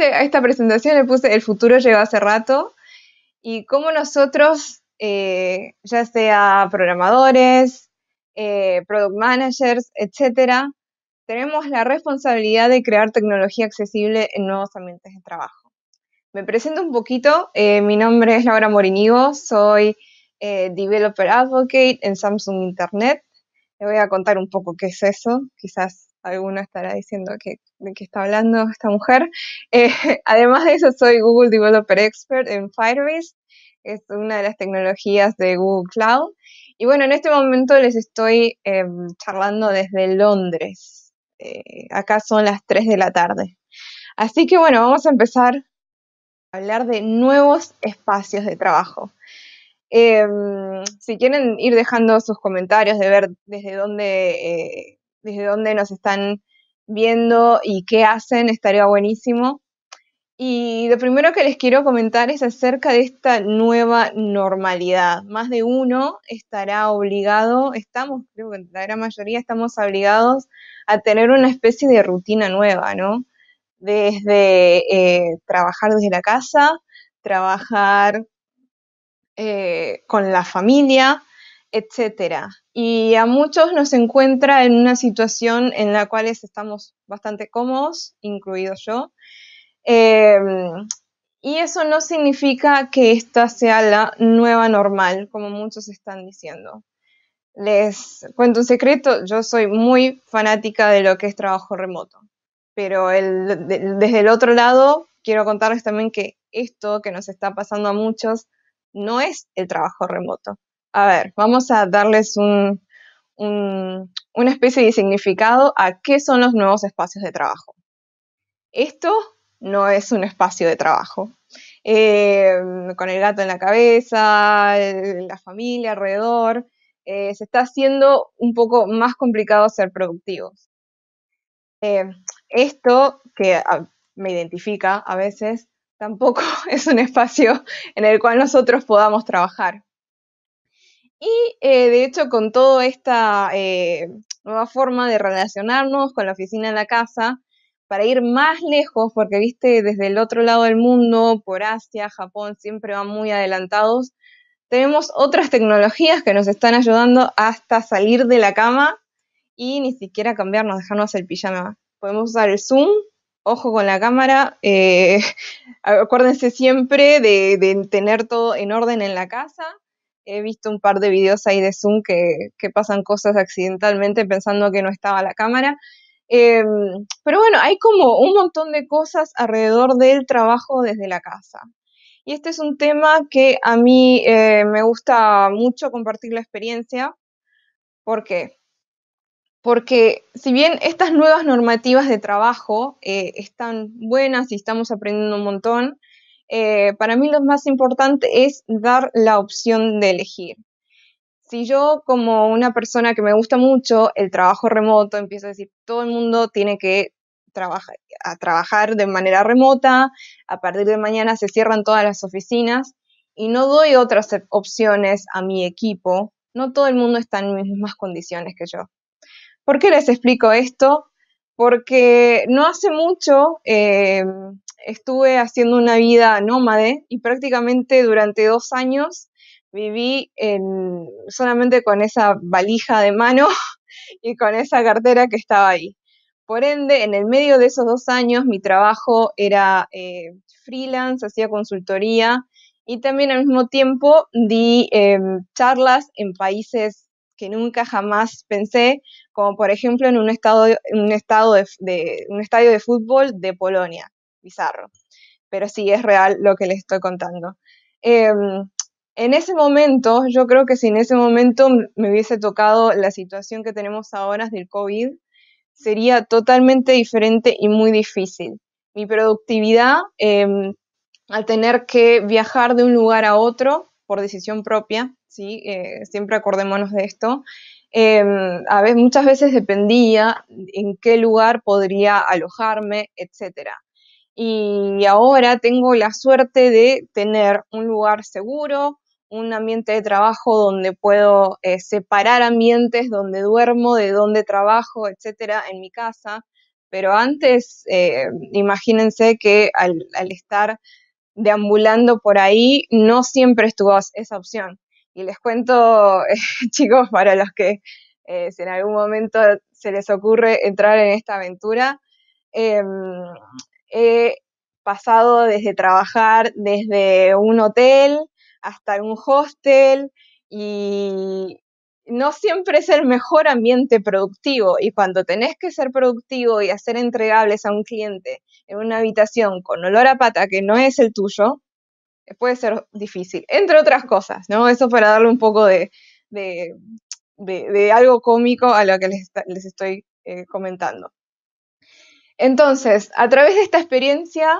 a esta presentación, le puse el futuro llegó hace rato y cómo nosotros, eh, ya sea programadores, eh, product managers, etcétera, tenemos la responsabilidad de crear tecnología accesible en nuevos ambientes de trabajo. Me presento un poquito, eh, mi nombre es Laura Morinigo, soy Developer Advocate en Samsung Internet. Le voy a contar un poco qué es eso, quizás alguno estará diciendo que, de qué está hablando esta mujer. Eh, además de eso, soy Google Developer Expert en Firebase, es una de las tecnologías de Google Cloud. Y bueno, en este momento les estoy em, charlando desde Londres. Eh, acá son las 3 de la tarde. Así que bueno, vamos a empezar a hablar de nuevos espacios de trabajo. Em, si quieren ir dejando sus comentarios de ver desde dónde eh, desde dónde nos están viendo y qué hacen, estaría buenísimo. Y lo primero que les quiero comentar es acerca de esta nueva normalidad. Más de uno estará obligado, estamos, creo que la gran mayoría estamos obligados a tener una especie de rutina nueva, ¿no? Desde eh, trabajar desde la casa, trabajar eh, con la familia, etcétera. Y a muchos nos encuentra en una situación en la cual estamos bastante cómodos, incluido yo. Em, y eso no significa que esta sea la nueva normal, como muchos están diciendo. Les cuento un secreto, yo soy muy fanática de lo que es trabajo remoto, pero desde el otro lado quiero contarles también que esto que nos está pasando a muchos no es el trabajo remoto a ver, vamos a darles una especie de significado a qué son los nuevos espacios de trabajo. Esto no es un espacio de trabajo. Eh, con el gato en la cabeza, la familia alrededor, eh, se está haciendo un poco más complicado ser productivos. Eh, esto, que ah, me identifica a veces, tampoco es un espacio en el cual nosotros podamos trabajar. Y eh, de hecho, con toda esta eh, nueva forma de relacionarnos con la oficina de la casa, para ir más lejos, porque viste, desde el otro lado del mundo, por Asia, Japón, siempre van muy adelantados, tenemos otras tecnologías que nos están ayudando hasta salir de la cama y ni siquiera cambiarnos, dejarnos el pijama. Podemos usar el Zoom, ojo con la cámara, eh, acuérdense siempre de tener todo en orden en la casa He visto un par de videos ahí de Zoom que, pasan cosas accidentalmente pensando que no estaba la cámara. Em, pero bueno, hay como un montón de cosas alrededor del trabajo desde la casa. Y este es un tema que a mí eh, me gusta mucho compartir la experiencia. ¿Por qué? Porque si bien estas nuevas normativas de trabajo eh, están buenas y estamos aprendiendo un montón, eh, para mí lo más importante es dar la opción de elegir. Si yo como una persona que me gusta mucho el trabajo remoto, empiezo a decir, todo el mundo tiene que trabajar, de manera remota, a partir de mañana se cierran todas las oficinas y no doy otras opciones a mi equipo, no todo el mundo está en las mismas condiciones que yo. ¿Por qué les explico esto? Porque no hace mucho eh, estuve haciendo una vida nómade y prácticamente durante dos años viví en, solamente con esa valija de mano y con esa cartera que estaba ahí. Por ende, en el medio de esos dos años mi trabajo era eh, freelance, hacía consultoría y también al mismo tiempo di em, charlas en países que nunca jamás pensé, como por ejemplo en un, estado, un, estado de, un estadio de fútbol de Polonia bizarro, pero sí es real lo que les estoy contando. Em, en ese momento, yo creo que si en ese momento me hubiese tocado la situación que tenemos ahora del COVID, sería totalmente diferente y muy difícil. Mi productividad, em, al tener que viajar de un lugar a otro por decisión propia, ¿sí? Eh, siempre acordémonos de esto, em, a veces, muchas veces dependía en qué lugar podría alojarme, etcétera y ahora tengo la suerte de tener un lugar seguro, un ambiente de trabajo donde puedo eh, separar ambientes donde duermo, de donde trabajo, etcétera, en mi casa. Pero antes, eh, imagínense que al, estar deambulando por ahí, no siempre estuvo esa opción. Y les cuento, eh, chicos, para los que en algún momento se les ocurre entrar en esta aventura, em, he pasado desde trabajar desde un hotel hasta un hostel y no siempre es el mejor ambiente productivo y cuando tenés que ser productivo y hacer entregables a un cliente en una habitación con olor a pata que no es el tuyo, puede ser difícil, entre otras cosas, ¿no? Eso para darle un poco de, algo cómico a lo que les, estoy eh, comentando. Entonces, a través de esta experiencia,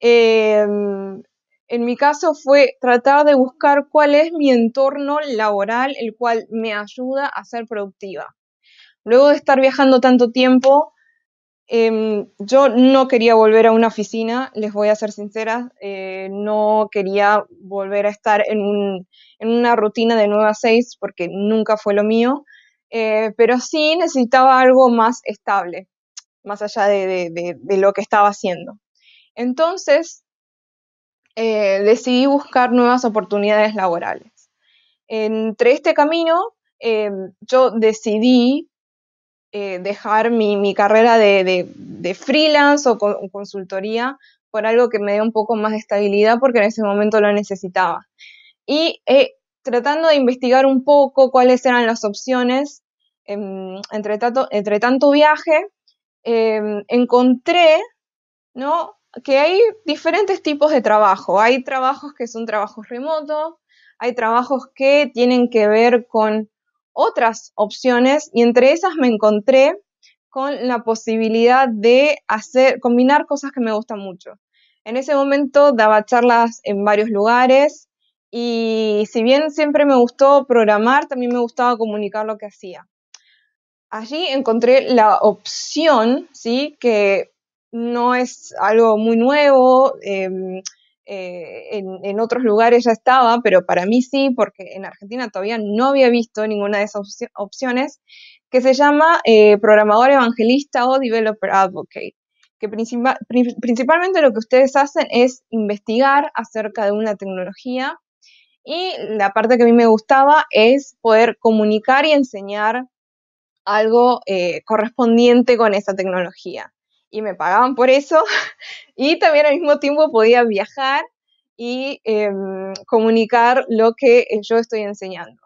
em, en mi caso fue tratar de buscar cuál es mi entorno laboral, el cual me ayuda a ser productiva. Luego de estar viajando tanto tiempo, em, yo no quería volver a una oficina, les voy a ser sincera, eh, no quería volver a estar en, una rutina de 9 a 6 porque nunca fue lo mío, eh, pero sí necesitaba algo más estable más allá de, lo que estaba haciendo. Entonces, eh, decidí buscar nuevas oportunidades laborales. Entre este camino, em, yo decidí eh, dejar mi, carrera de, freelance o consultoría por algo que me dé un poco más de estabilidad porque en ese momento lo necesitaba. Y eh, tratando de investigar un poco cuáles eran las opciones, em, entre, tanto, entre tanto viaje, Em, encontré, Que hay diferentes tipos de trabajo. Hay trabajos que son trabajos remotos, hay trabajos que tienen que ver con otras opciones y entre esas me encontré con la posibilidad de hacer, combinar cosas que me gustan mucho. En ese momento daba charlas en varios lugares y si bien siempre me gustó programar, también me gustaba comunicar lo que hacía allí encontré la opción, ¿sí? Que no es algo muy nuevo, em, eh, en, otros lugares ya estaba, pero para mí sí, porque en Argentina todavía no había visto ninguna de esas opciones, que se llama eh, programador evangelista o developer advocate, que principalmente lo que ustedes hacen es investigar acerca de una tecnología y la parte que a mí me gustaba es poder comunicar y enseñar algo eh, correspondiente con esa tecnología. Y me pagaban por eso y también al mismo tiempo podía viajar y em, comunicar lo que eh, yo estoy enseñando.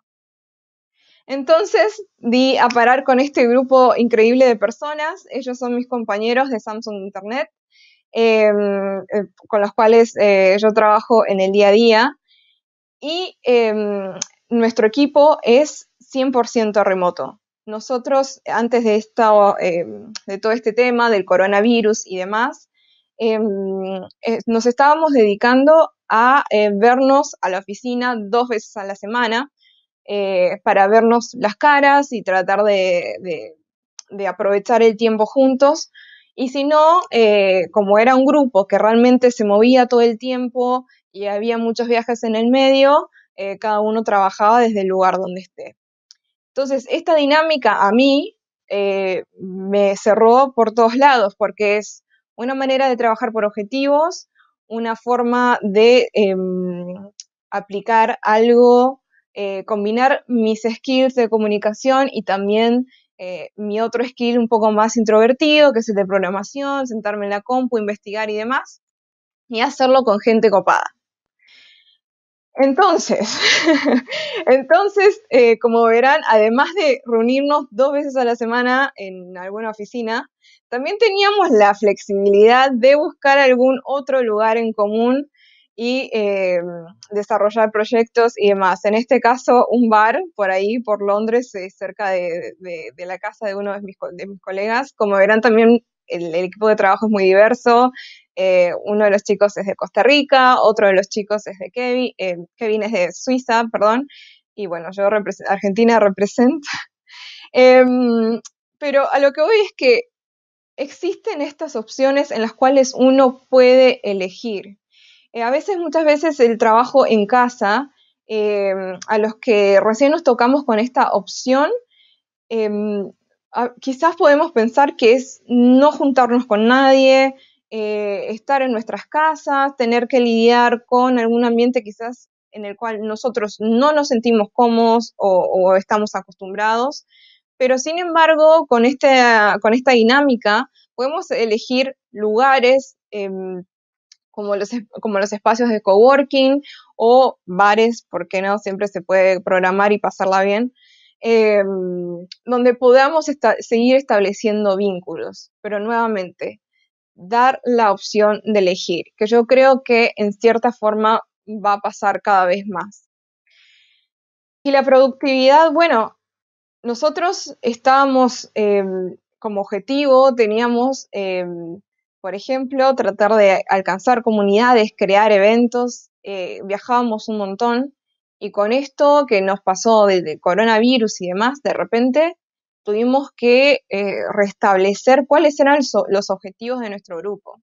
Entonces di a parar con este grupo increíble de personas. Ellos son mis compañeros de Samsung Internet, em, eh, con los cuales yo trabajo en el día a día. Y em, nuestro equipo es 100% remoto. Nosotros, antes de, eh, de todo este tema del coronavirus y demás, eh, eh, nos estábamos dedicando a vernos a la oficina dos veces a la semana para vernos las caras y tratar de aprovechar el tiempo juntos. Y si no, como era un grupo que realmente se movía todo el tiempo y había muchos viajes en el medio, cada uno trabajaba desde el lugar donde esté. Entonces, esta dinámica a mí eh, me cerró por todos lados, porque es una manera de trabajar por objetivos, una forma de em, aplicar algo, eh, combinar mis skills de comunicación y también eh, mi otro skill un poco más introvertido, que es el de programación, sentarme en la compu, investigar y demás, y hacerlo con gente copada. Entonces, entonces eh, como verán, además de reunirnos dos veces a la semana en alguna oficina, también teníamos la flexibilidad de buscar algún otro lugar en común y em, desarrollar proyectos y demás. En este caso, un bar por ahí, por Londres, eh, cerca de, la casa de uno de mis, de mis colegas. Como verán, también el, el, equipo de trabajo es muy diverso, eh, uno de los chicos es de Costa Rica, otro de los chicos es de Kevin, eh, Kevin es de Suiza, perdón, y bueno, yo represento, Argentina em, representa. pero a lo que voy es que existen estas opciones en las cuales uno puede elegir. Eh, a veces, muchas veces el trabajo en casa, em, a los que recién nos tocamos con esta opción, em, quizás podemos pensar que es no juntarnos con nadie, eh, estar en nuestras casas, tener que lidiar con algún ambiente quizás en el cual nosotros no nos sentimos cómodos o, estamos acostumbrados. Pero sin embargo, con, este, con esta dinámica podemos elegir lugares em, como, los, como los espacios de coworking o bares, porque no siempre se puede programar y pasarla bien, em, donde podamos seguir estableciendo vínculos. Pero nuevamente, dar la opción de elegir, que yo creo que en cierta forma va a pasar cada vez más. Y la productividad, bueno, nosotros estábamos em, como objetivo, teníamos, em, por ejemplo, tratar de alcanzar comunidades, crear eventos, eh, viajábamos un montón y con esto que nos pasó del coronavirus y demás, de repente tuvimos que eh, restablecer cuáles eran los objetivos de nuestro grupo.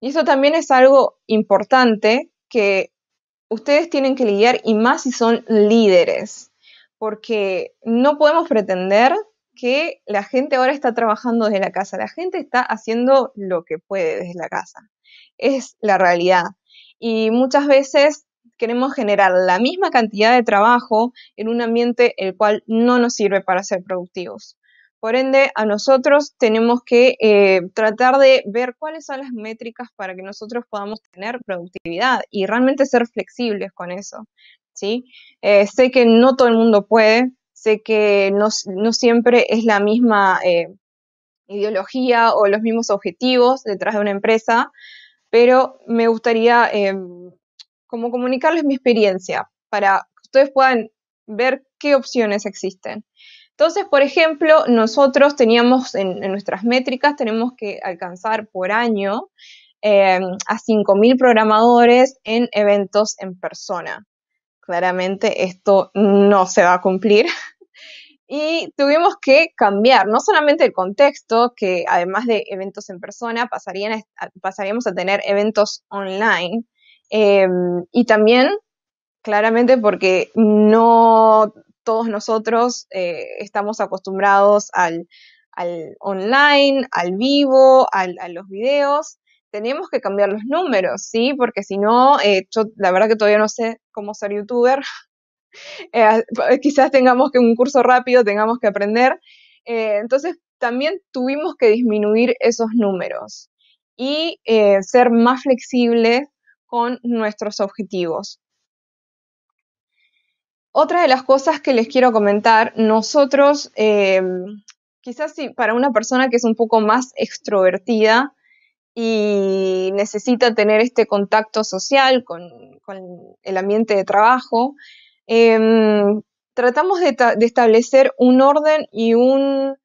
Y eso también es algo importante que ustedes tienen que lidiar y más si son líderes, porque no podemos pretender que la gente ahora está trabajando desde la casa, la gente está haciendo lo que puede desde la casa. Es la realidad. Y muchas veces queremos generar la misma cantidad de trabajo en un ambiente el cual no nos sirve para ser productivos. Por ende, a nosotros tenemos que eh, tratar de ver cuáles son las métricas para que nosotros podamos tener productividad y realmente ser flexibles con eso. ¿sí? Eh, sé que no todo el mundo puede, sé que no, siempre es la misma eh, ideología o los mismos objetivos detrás de una empresa, pero me gustaría em, como comunicarles mi experiencia para que ustedes puedan ver qué opciones existen. Entonces, por ejemplo, nosotros teníamos en, nuestras métricas, tenemos que alcanzar por año eh, a 5.000 programadores en eventos en persona. Claramente esto no se va a cumplir. Y tuvimos que cambiar no solamente el contexto, que además de eventos en persona, pasaríamos a tener eventos online, Em, y también, claramente, porque no todos nosotros eh, estamos acostumbrados al, online, al vivo, a los videos. Tenemos que cambiar los números, ¿sí? Porque si no, eh, yo la verdad que todavía no sé cómo ser youtuber. Eh, quizás tengamos que un curso rápido, tengamos que aprender. entonces, también tuvimos que disminuir esos números y ser más flexibles con nuestros objetivos. Otra de las cosas que les quiero comentar, nosotros, em, quizás sí, para una persona que es un poco más extrovertida y necesita tener este contacto social con, el ambiente de trabajo, em, tratamos de, establecer un orden y un,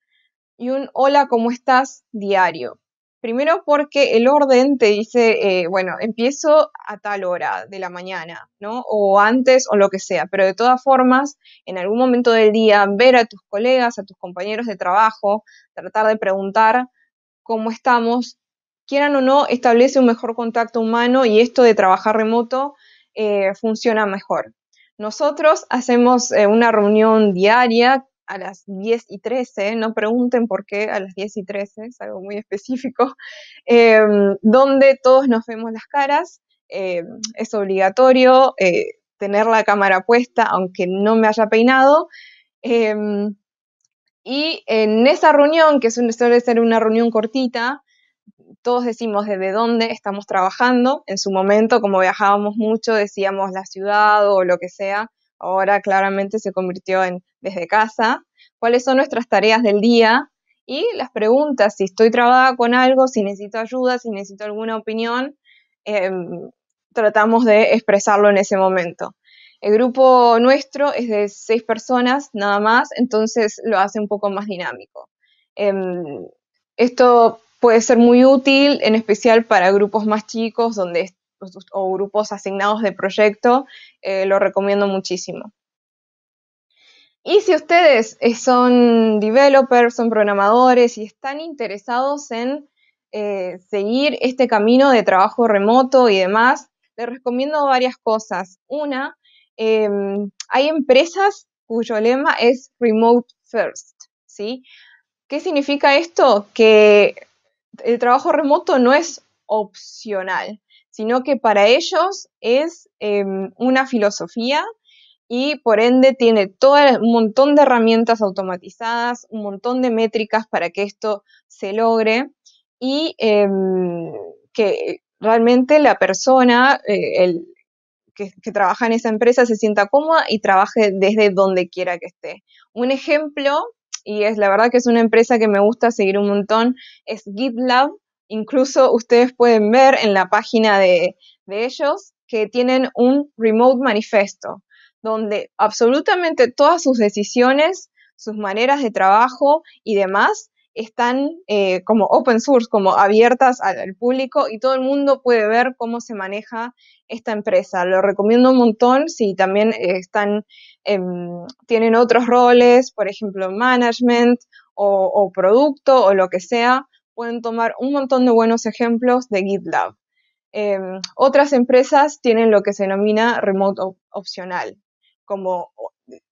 y un hola, ¿cómo estás? diario. Primero porque el orden te dice, eh, bueno, empiezo a tal hora de la mañana, ¿no? O antes o lo que sea, pero de todas formas, en algún momento del día, ver a tus colegas, a tus compañeros de trabajo, tratar de preguntar cómo estamos, quieran o no, establece un mejor contacto humano y esto de trabajar remoto eh, funciona mejor. Nosotros hacemos eh, una reunión diaria a las 10 y 13, no pregunten por qué a las 10 y 13, es algo muy específico, em, donde todos nos vemos las caras, em, es obligatorio eh, tener la cámara puesta aunque no me haya peinado. Em, y en esa reunión, que suele ser una reunión cortita, todos decimos desde dónde estamos trabajando. En su momento, como viajábamos mucho, decíamos la ciudad o lo que sea ahora claramente se convirtió en desde casa, cuáles son nuestras tareas del día y las preguntas, si estoy trabada con algo, si necesito ayuda, si necesito alguna opinión, em, tratamos de expresarlo en ese momento. El grupo nuestro es de seis personas nada más, entonces lo hace un poco más dinámico. Em, esto puede ser muy útil, en especial para grupos más chicos donde o grupos asignados de proyecto, eh, lo recomiendo muchísimo. Y si ustedes eh, son developers, son programadores y están interesados en eh, seguir este camino de trabajo remoto y demás, les recomiendo varias cosas. Una, em, hay empresas cuyo lema es Remote First, ¿Qué significa esto? Que el trabajo remoto no es opcional sino que para ellos es em, una filosofía y por ende tiene todo un montón de herramientas automatizadas, un montón de métricas para que esto se logre y em, que realmente la persona eh, el, que, que, trabaja en esa empresa se sienta cómoda y trabaje desde donde quiera que esté. Un ejemplo, y es la verdad que es una empresa que me gusta seguir un montón, es GitLab, Incluso ustedes pueden ver en la página de, ellos que tienen un remote manifesto, donde absolutamente todas sus decisiones, sus maneras de trabajo y demás están eh, como open source, como abiertas al, público y todo el mundo puede ver cómo se maneja esta empresa. Lo recomiendo un montón si también eh, están, em, tienen otros roles, por ejemplo, management o producto o lo que sea pueden tomar un montón de buenos ejemplos de GitLab. Em, otras empresas tienen lo que se denomina remote opcional, como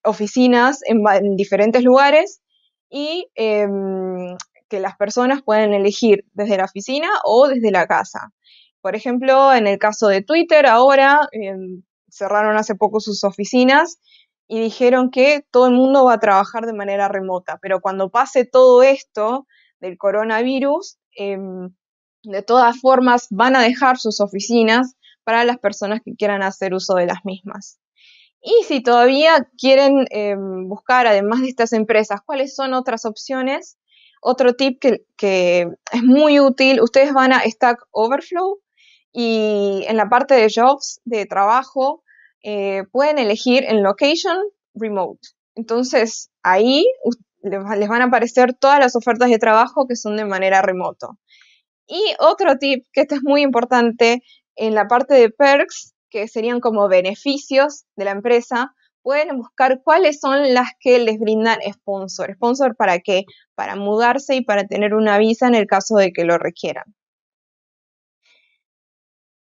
oficinas en, diferentes lugares y em, que las personas pueden elegir desde la oficina o desde la casa. Por ejemplo, en el caso de Twitter, ahora em, cerraron hace poco sus oficinas y dijeron que todo el mundo va a trabajar de manera remota, pero cuando pase todo esto, del coronavirus, em, de todas formas van a dejar sus oficinas para las personas que quieran hacer uso de las mismas. Y si todavía quieren em, buscar, además de estas empresas, cuáles son otras opciones, otro tip que, es muy útil, ustedes van a Stack Overflow y en la parte de jobs, de trabajo, eh, pueden elegir en Location Remote. Entonces ahí les van a aparecer todas las ofertas de trabajo que son de manera remoto. Y otro tip que esto es muy importante en la parte de perks, que serían como beneficios de la empresa, pueden buscar cuáles son las que les brindan sponsor. ¿Sponsor para qué? Para mudarse y para tener una visa en el caso de que lo requieran.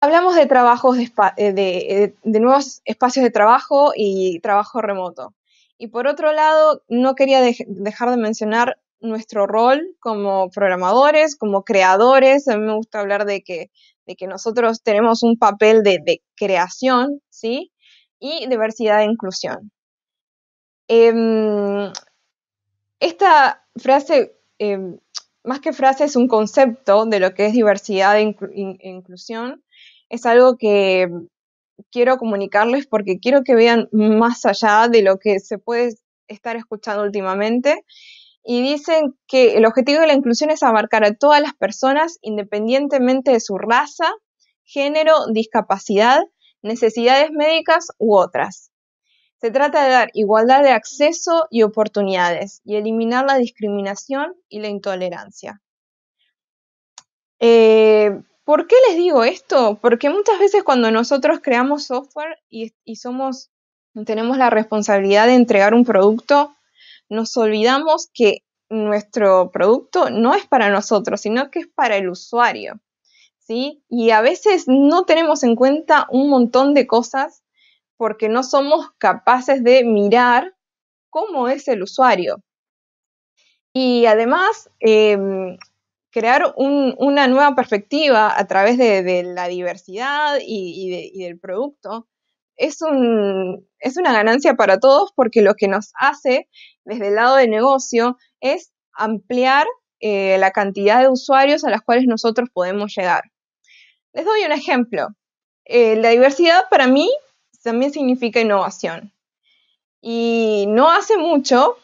Hablamos de trabajos de eh, eh, nuevos espacios de trabajo y trabajo remoto. Y por otro lado, no quería dejar de mencionar nuestro rol como programadores, como creadores. A mí me gusta hablar de que, que nosotros tenemos un papel de, creación, ¿sí? Y diversidad e inclusión. Em, esta frase, em, más que frase, es un concepto de lo que es diversidad e inclusión. Es algo que quiero comunicarles porque quiero que vean más allá de lo que se puede estar escuchando últimamente. Y dicen que el objetivo de la inclusión es abarcar a todas las personas independientemente de su raza, género, discapacidad, necesidades médicas u otras. Se trata de dar igualdad de acceso y oportunidades y eliminar la discriminación y la intolerancia. Eh, ¿Por qué les digo esto? Porque muchas veces cuando nosotros creamos software y, somos, tenemos la responsabilidad de entregar un producto, nos olvidamos que nuestro producto no es para nosotros, sino que es para el usuario. ¿sí? Y a veces no tenemos en cuenta un montón de cosas porque no somos capaces de mirar cómo es el usuario. Y además, em, crear una nueva perspectiva a través de, la diversidad y, del producto es, una ganancia para todos porque lo que nos hace desde el lado de negocio es ampliar eh, la cantidad de usuarios a las cuales nosotros podemos llegar. Les doy un ejemplo. Eh, la diversidad para mí también significa innovación. Y no hace mucho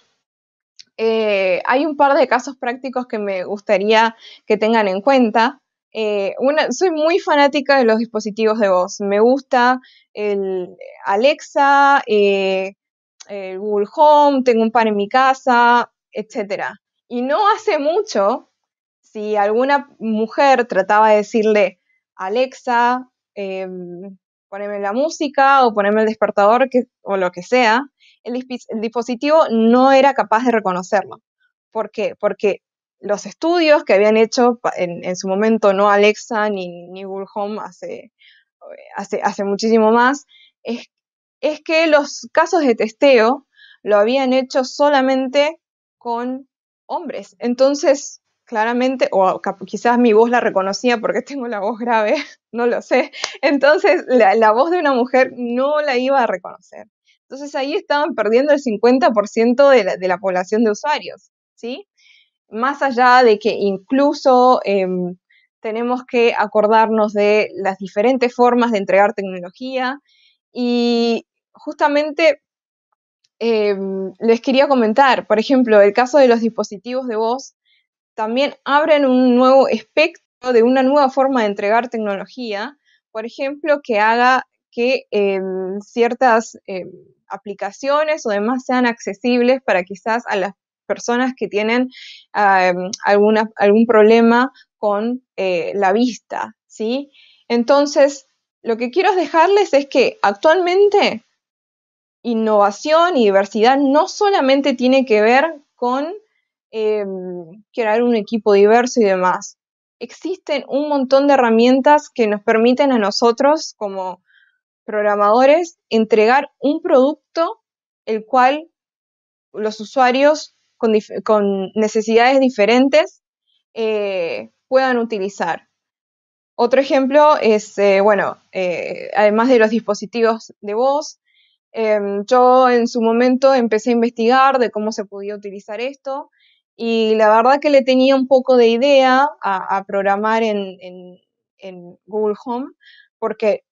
eh, hay un par de casos prácticos que me gustaría que tengan en cuenta. Eh, soy muy fanática de los dispositivos de voz. Me gusta el Alexa, eh, el Google Home, tengo un par en mi casa, etc. Y no hace mucho, si alguna mujer trataba de decirle Alexa, em, poneme la música o poneme el despertador o lo que sea, el, dispositivo no era capaz de reconocerlo. ¿Por qué? Porque los estudios que habían hecho en, su momento, no Alexa ni, ni Google Home hace, eh, hace, hace muchísimo más, es, que los casos de testeo lo habían hecho solamente con hombres. Entonces, claramente, o quizás mi voz la reconocía porque tengo la voz grave, no lo sé. Entonces, la voz de una mujer no la iba a reconocer. Entonces ahí estaban perdiendo el 50% de la, población de usuarios, ¿sí? Más allá de que incluso em, tenemos que acordarnos de las diferentes formas de entregar tecnología y justamente em, les quería comentar, por ejemplo, el caso de los dispositivos de voz también abren un nuevo espectro de una nueva forma de entregar tecnología, por ejemplo, que haga que em, ciertas aplicaciones o demás sean accesibles para quizás a las personas que tienen alguna, algún problema con eh, la vista, ¿sí? Entonces, lo que quiero dejarles es que actualmente innovación y diversidad no solamente tiene que ver con em, crear un equipo diverso y demás. Existen un montón de herramientas que nos permiten a nosotros como programadores entregar un producto el cual los usuarios con, necesidades diferentes eh, puedan utilizar. Otro ejemplo es, eh, bueno, eh, además de los dispositivos de voz, em, yo en su momento empecé a investigar de cómo se podía utilizar esto y la verdad que le tenía un poco de idea a, programar en, en Google Home porque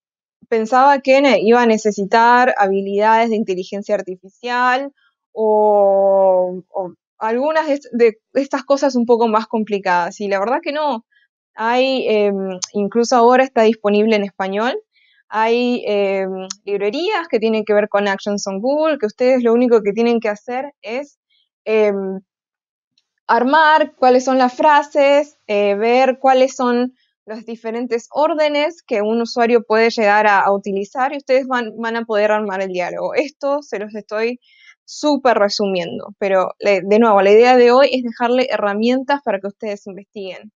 pensaba que iba a necesitar habilidades de inteligencia artificial o, algunas de, estas cosas un poco más complicadas. Y la verdad que no. Hay, em, incluso ahora está disponible en español. Hay em, librerías que tienen que ver con Actions on Google, que ustedes lo único que tienen que hacer es em, armar cuáles son las frases, eh, ver cuáles son los diferentes órdenes que un usuario puede llegar a, utilizar y ustedes van, a poder armar el diálogo. Esto se los estoy súper resumiendo, pero de nuevo, la idea de hoy es dejarle herramientas para que ustedes investiguen.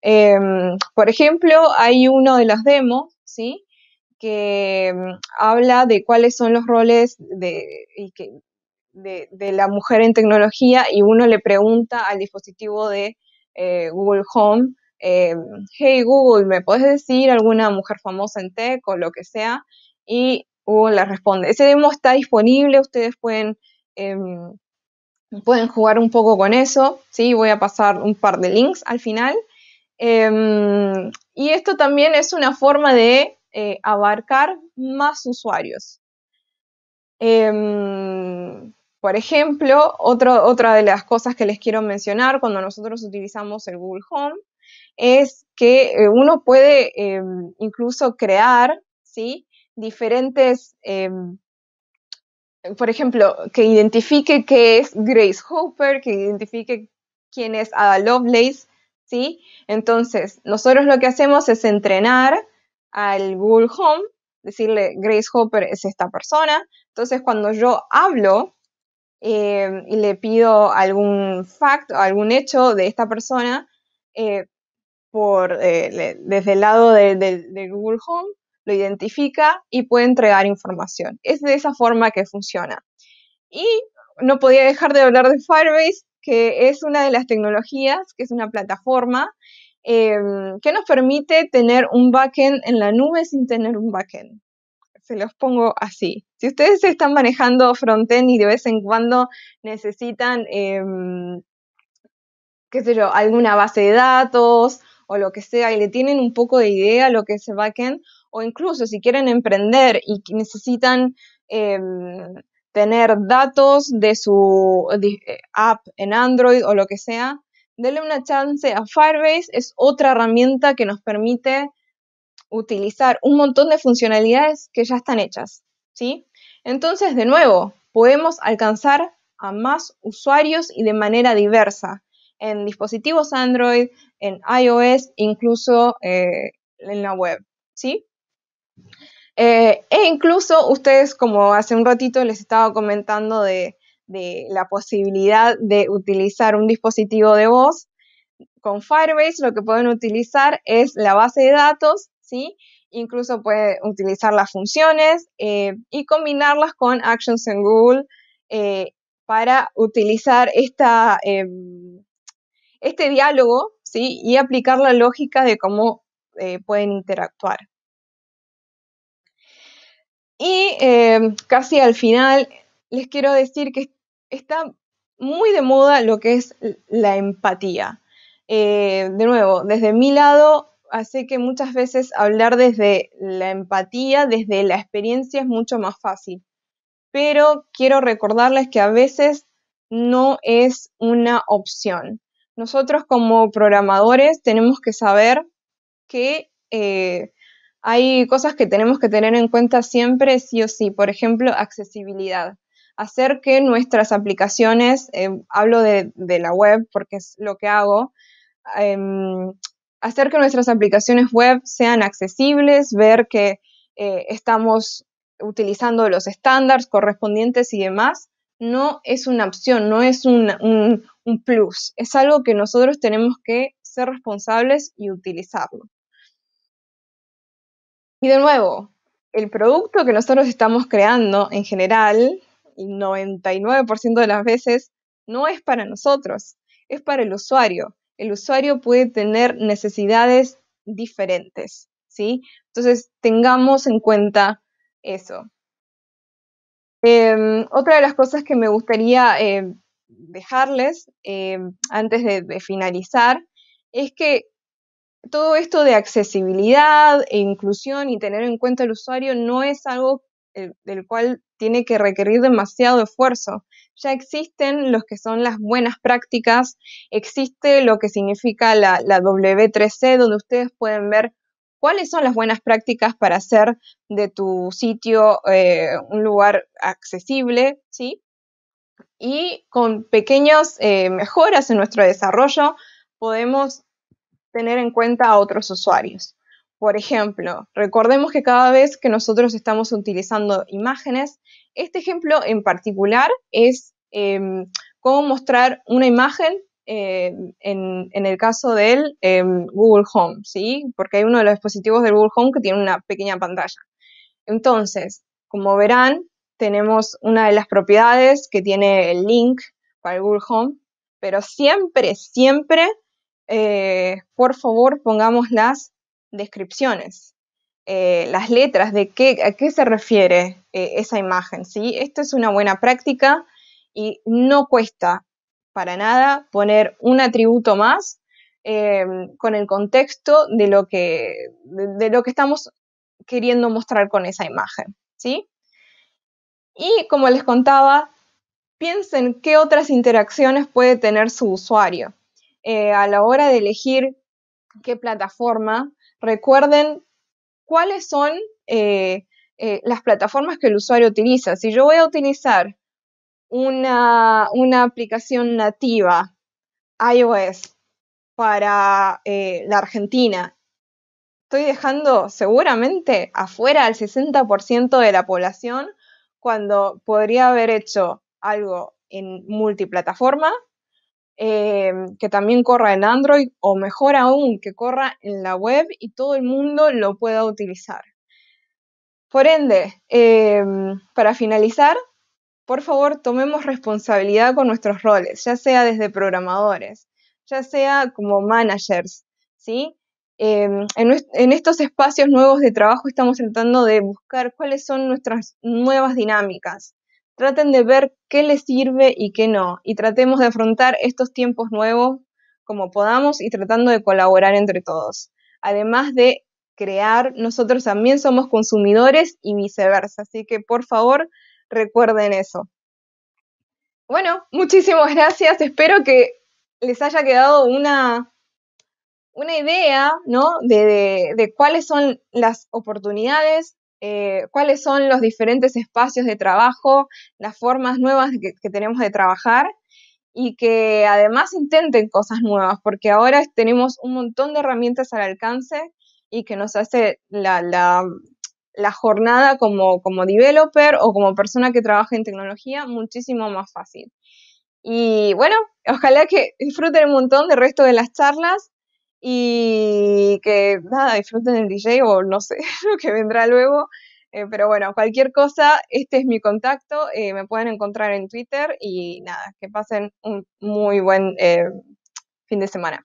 Em, por ejemplo, hay uno de los demos, ¿sí? que em, habla de cuáles son los roles de, de, la mujer en tecnología y uno le pregunta al dispositivo de eh, Google Home Em, hey Google, ¿me puedes decir alguna mujer famosa en tech o lo que sea? Y Google la responde. Ese demo está disponible, ustedes pueden, em, pueden jugar un poco con eso, ¿sí? Voy a pasar un par de links al final. Em, y esto también es una forma de eh, abarcar más usuarios. Por ejemplo, otra de las cosas que les quiero mencionar cuando nosotros utilizamos el Google Home es que eh, uno puede eh, incluso crear, ¿sí? Diferentes, eh, por ejemplo, que identifique qué es Grace Hopper, que identifique quién es Ada Lovelace, ¿sí? Entonces, nosotros lo que hacemos es entrenar al Google Home, decirle Grace Hopper es esta persona. Entonces, cuando yo hablo y le pido algún fact algún hecho de esta persona, por, eh, desde el lado de, Google Home, lo identifica y puede entregar información. Es de esa forma que funciona. Y no podía dejar de hablar de Firebase, que es una de las tecnologías, que es una plataforma em, que nos permite tener un backend en la nube sin tener un backend. Se los pongo así. Si ustedes están manejando frontend y de vez en cuando necesitan em, qué sé yo, alguna base de datos o lo que sea y le tienen un poco de idea lo que es el backend, o incluso si quieren emprender y necesitan em, tener datos de su eh, app en Android o lo que sea, denle una chance a Firebase, es otra herramienta que nos permite utilizar un montón de funcionalidades que ya están hechas, Entonces, de nuevo, podemos alcanzar a más usuarios y de manera diversa en dispositivos Android, en iOS, incluso eh, en la web, ¿sí? Eh, e incluso ustedes, como hace un ratito les estaba comentando de, la posibilidad de utilizar un dispositivo de voz, con Firebase lo que pueden utilizar es la base de datos, ¿sí? Incluso pueden utilizar las funciones eh, y combinarlas con Actions en Google para utilizar esta, em, este diálogo y aplicar la lógica de cómo eh, pueden interactuar. Y em, casi al final les quiero decir que está muy de moda lo que es la empatía. Eh, de nuevo, desde mi lado, hace que muchas veces hablar desde la empatía, desde la experiencia es mucho más fácil. Pero quiero recordarles que a veces no es una opción. Nosotros como programadores tenemos que saber que eh, hay cosas que tenemos que tener en cuenta siempre, sí o sí. Por ejemplo, accesibilidad. Hacer que nuestras aplicaciones, em, hablo de, la web porque es lo que hago, em, hacer que nuestras aplicaciones web sean accesibles, ver que eh, estamos utilizando los estándares correspondientes y demás no es una opción, no es un, plus, es algo que nosotros tenemos que ser responsables y utilizarlo. Y de nuevo, el producto que nosotros estamos creando en general, el 99% de las veces, no es para nosotros, es para el usuario. El usuario puede tener necesidades diferentes, ¿sí? Entonces, tengamos en cuenta eso. Em, otra de las cosas que me gustaría em, dejarles em, antes de, finalizar es que todo esto de accesibilidad e inclusión y tener en cuenta al usuario no es algo eh, del cual tiene que requerir demasiado esfuerzo. Ya existen los que son las buenas prácticas, existe lo que significa la W3C, donde ustedes pueden ver cuáles son las buenas prácticas para hacer de tu sitio eh, un lugar accesible, ¿sí? Y con pequeñas eh, mejoras en nuestro desarrollo podemos tener en cuenta a otros usuarios. Por ejemplo, recordemos que cada vez que nosotros estamos utilizando imágenes, este ejemplo en particular es em, cómo mostrar una imagen eh, en, el caso del Google Home, ¿sí? Porque hay uno de los dispositivos del Google Home que tiene una pequeña pantalla. Entonces, como verán, tenemos una de las propiedades que tiene el link para el Google Home, pero siempre, siempre, eh, por favor, pongamos las descripciones, eh, las letras de a qué se refiere esa imagen, ¿sí? Esto es una buena práctica y no cuesta para nada poner un atributo más eh, con el contexto de lo, que, de, lo que estamos queriendo mostrar con esa imagen, ¿sí? Y como les contaba, piensen qué otras interacciones puede tener su usuario. Eh, a la hora de elegir qué plataforma, recuerden cuáles son eh, las plataformas que el usuario utiliza. Si yo voy a utilizar una, aplicación nativa iOS para eh, la Argentina, estoy dejando seguramente afuera al 60% de la población cuando podría haber hecho algo en multiplataforma, eh, que también corra en Android o mejor aún, que corra en la web y todo el mundo lo pueda utilizar. Por ende, eh, para finalizar, por favor, tomemos responsabilidad con nuestros roles, ya sea desde programadores, ya sea como managers, ¿sí? Em, en, en, estos espacios nuevos de trabajo estamos tratando de buscar cuáles son nuestras nuevas dinámicas. Traten de ver qué les sirve y qué no. Y tratemos de afrontar estos tiempos nuevos como podamos y tratando de colaborar entre todos. Además de crear, nosotros también somos consumidores y viceversa. Así que por favor, recuerden eso. Bueno, muchísimas gracias. Espero que les haya quedado una, una idea ¿no? de, cuáles son las oportunidades, eh, cuáles son los diferentes espacios de trabajo, las formas nuevas que, tenemos de trabajar y que además intenten cosas nuevas, porque ahora tenemos un montón de herramientas al alcance y que nos hace la, la jornada como, como developer o como persona que trabaja en tecnología muchísimo más fácil. Y bueno, ojalá que disfruten un montón del resto de las charlas y que nada, disfruten el DJ o no sé lo que vendrá luego. Eh, pero bueno, cualquier cosa, este es mi contacto, eh, me pueden encontrar en Twitter y nada, que pasen un muy buen eh, fin de semana.